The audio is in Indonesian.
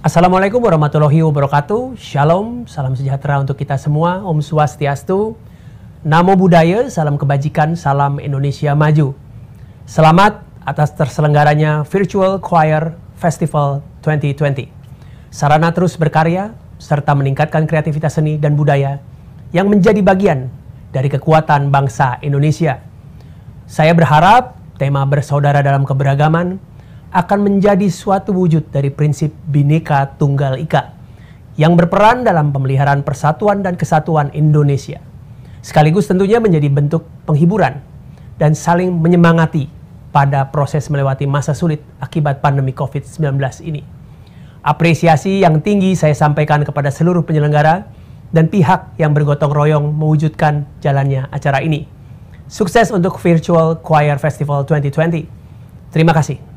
Assalamualaikum warahmatullahi wabarakatuh. Shalom, salam sejahtera untuk kita semua. Om Swastiastu. Namo Buddhaya, salam kebajikan, salam Indonesia maju. Selamat atas terselenggaranya Virtual Choir Festival 2020. Sarana terus berkarya serta meningkatkan kreativitas seni dan budaya yang menjadi bagian dari kekuatan bangsa Indonesia. Saya berharap tema bersaudara dalam keberagaman akan menjadi suatu wujud dari prinsip Bhinneka Tunggal Ika yang berperan dalam pemeliharaan persatuan dan kesatuan Indonesia. Sekaligus tentunya menjadi bentuk penghiburan dan saling menyemangati pada proses melewati masa sulit akibat pandemi COVID-19 ini. Apresiasi yang tinggi saya sampaikan kepada seluruh penyelenggara dan pihak yang bergotong royong mewujudkan jalannya acara ini. Sukses untuk Virtual Choir Festival 2020. Terima kasih.